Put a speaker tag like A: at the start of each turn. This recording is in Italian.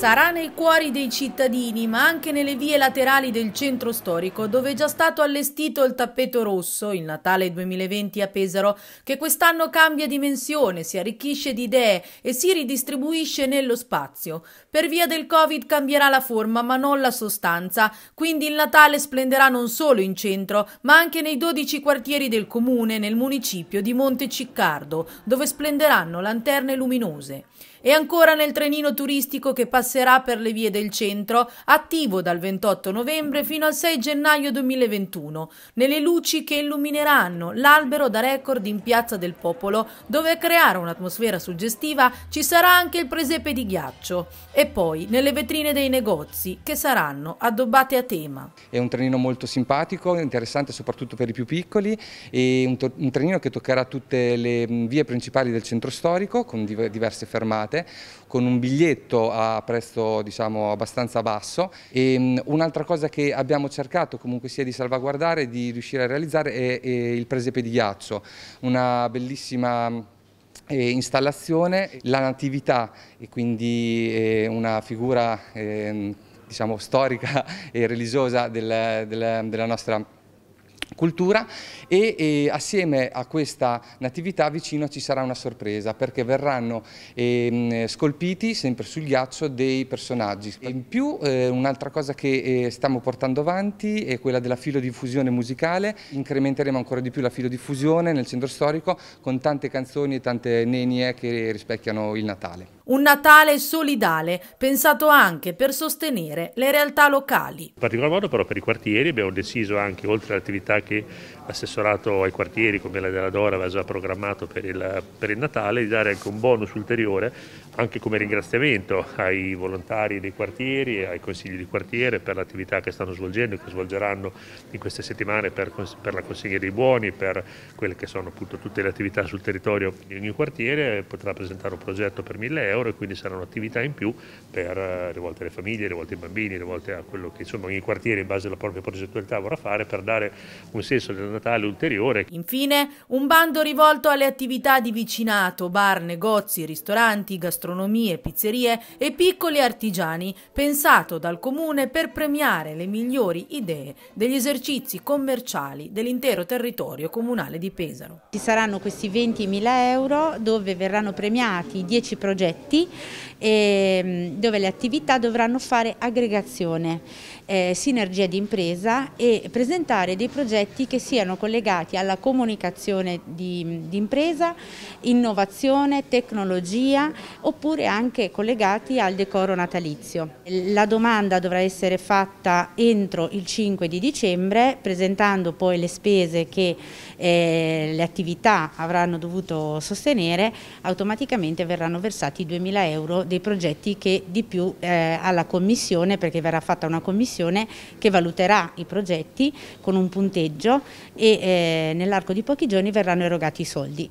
A: Sarà nei cuori dei cittadini, ma anche nelle vie laterali del centro storico, dove è già stato allestito il tappeto rosso, il Natale 2020 a Pesaro, che quest'anno cambia dimensione, si arricchisce di idee e si ridistribuisce nello spazio. Per via del Covid cambierà la forma, ma non la sostanza, quindi il Natale splenderà non solo in centro, ma anche nei 12 quartieri del comune, nel municipio di Monteciccardo, dove splenderanno lanterne luminose. E ancora nel trenino turistico che passerà per le vie del centro, attivo dal 28 novembre fino al 6 gennaio 2021, nelle luci che illumineranno l'albero da record in Piazza del Popolo, dove a creare un'atmosfera suggestiva ci sarà anche il presepe di ghiaccio, e poi nelle vetrine dei negozi, che saranno addobbate a tema.
B: È un trenino molto simpatico, interessante soprattutto per i più piccoli, e un, un trenino che toccherà tutte le mm, vie principali del centro storico, con diverse fermate giornate con un biglietto a prezzo diciamo, abbastanza basso un'altra cosa che abbiamo cercato comunque sia di salvaguardare e di riuscire a realizzare è, è il presepe di ghiaccio, una bellissima installazione, la natività e quindi eh, una figura ehm, diciamo, storica e religiosa del, del, della nostra città cultura e, e, assieme a questa natività vicino ci sarà una sorpresa perché verranno eh, scolpiti sempre sul ghiaccio dei personaggi. In più eh, un'altra cosa che eh, stiamo portando avanti è quella della filodiffusione musicale, incrementeremo ancora di più la filodiffusione nel centro storico con tante canzoni e tante nenie che rispecchiano il Natale.
A: Un Natale solidale, pensato anche per sostenere le realtà locali. In
C: particolar modo però per i quartieri abbiamo deciso anche, oltre all'attività che l'assessorato ai quartieri come la della Dora aveva già programmato per il, per il Natale, di dare anche un bonus ulteriore, anche come ringraziamento ai volontari dei quartieri, ai consigli di quartiere per l'attività che stanno svolgendo e che svolgeranno in queste settimane per, per la consegna dei buoni, per quelle che sono appunto tutte le attività sul territorio di ogni quartiere, potrà presentare un progetto per 1000 euro e quindi saranno attività in più per, eh, rivolte alle famiglie, rivolte ai bambini, rivolte a quello che insomma ogni quartiere in base alla propria progettualità vorrà fare per dare un senso del Natale ulteriore.
A: Infine, un bando rivolto alle attività di vicinato, bar, negozi, ristoranti, gastronomie, pizzerie e piccoli artigiani, pensato dal Comune per premiare le migliori idee degli esercizi commerciali dell'intero territorio comunale di Pesaro. Ci saranno questi 20.000 euro
D: dove verranno premiati 10 progetti e ehm, dove le attività dovranno fare aggregazione, eh, sinergia di impresa e presentare dei progetti progetti che siano collegati alla comunicazione di, di impresa, innovazione, tecnologia oppure anche collegati al decoro natalizio. La domanda dovrà essere fatta entro il 5 di dicembre presentando poi le spese che eh, le attività avranno dovuto sostenere, automaticamente verranno versati 2.000 euro dei progetti che di più eh, alla commissione, perché verrà fatta una commissione che valuterà i progetti con un punteggio
A: pareggio e eh, nell'arco di pochi giorni verranno erogati i soldi.